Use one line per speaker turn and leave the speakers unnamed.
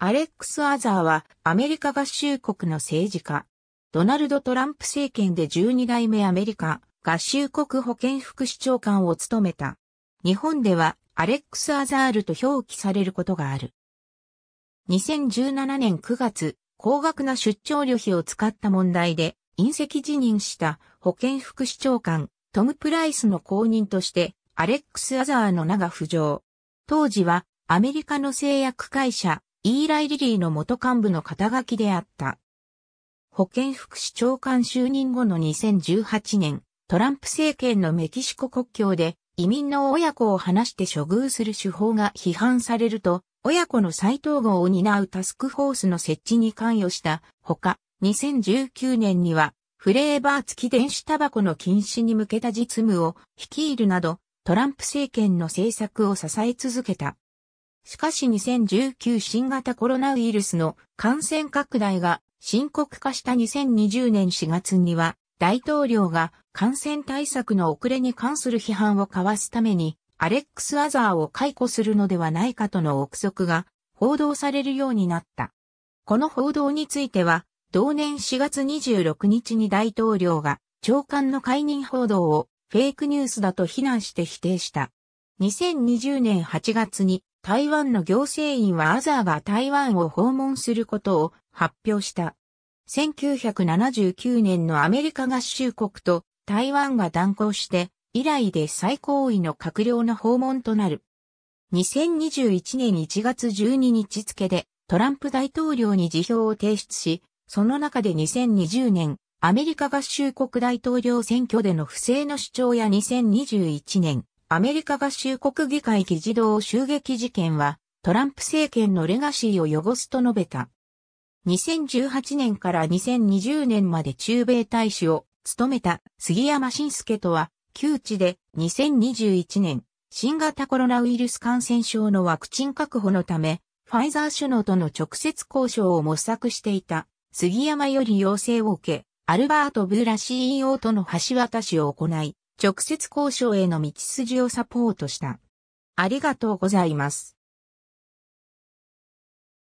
アレックス・アザーはアメリカ合衆国の政治家。ドナルド・トランプ政権で12代目アメリカ合衆国保健副市長官を務めた。日本ではアレックス・アザールと表記されることがある。2017年9月、高額な出張旅費を使った問題で隕石辞任した保健副市長官トム・プライスの後任としてアレックス・アザーの名が浮上。当時はアメリカの製薬会社イーライ・リリーの元幹部の肩書きであった。保健福祉長官就任後の2018年、トランプ政権のメキシコ国境で移民の親子を話して処遇する手法が批判されると、親子の再統合を担うタスクフォースの設置に関与したほか、2019年にはフレーバー付き電子タバコの禁止に向けた実務を率いるなど、トランプ政権の政策を支え続けた。しかし2019新型コロナウイルスの感染拡大が深刻化した2020年4月には大統領が感染対策の遅れに関する批判を交わすためにアレックス・アザーを解雇するのではないかとの憶測が報道されるようになった。この報道については同年4月26日に大統領が長官の解任報道をフェイクニュースだと非難して否定した。2020年8月に台湾の行政院はアザーが台湾を訪問することを発表した。1979年のアメリカ合衆国と台湾が断交して以来で最高位の閣僚の訪問となる。2021年1月12日付でトランプ大統領に辞表を提出し、その中で2020年アメリカ合衆国大統領選挙での不正の主張や2021年アメリカ合衆国議会議事堂襲撃事件は、トランプ政権のレガシーを汚すと述べた。2018年から2020年まで中米大使を務めた杉山晋介とは、旧知で2021年、新型コロナウイルス感染症のワクチン確保のため、ファイザー首脳との直接交渉を模索していた杉山より要請を受け、アルバート・ブーラ CEO との橋渡しを行い、直接交渉への道筋をサポートした。ありがとうございます。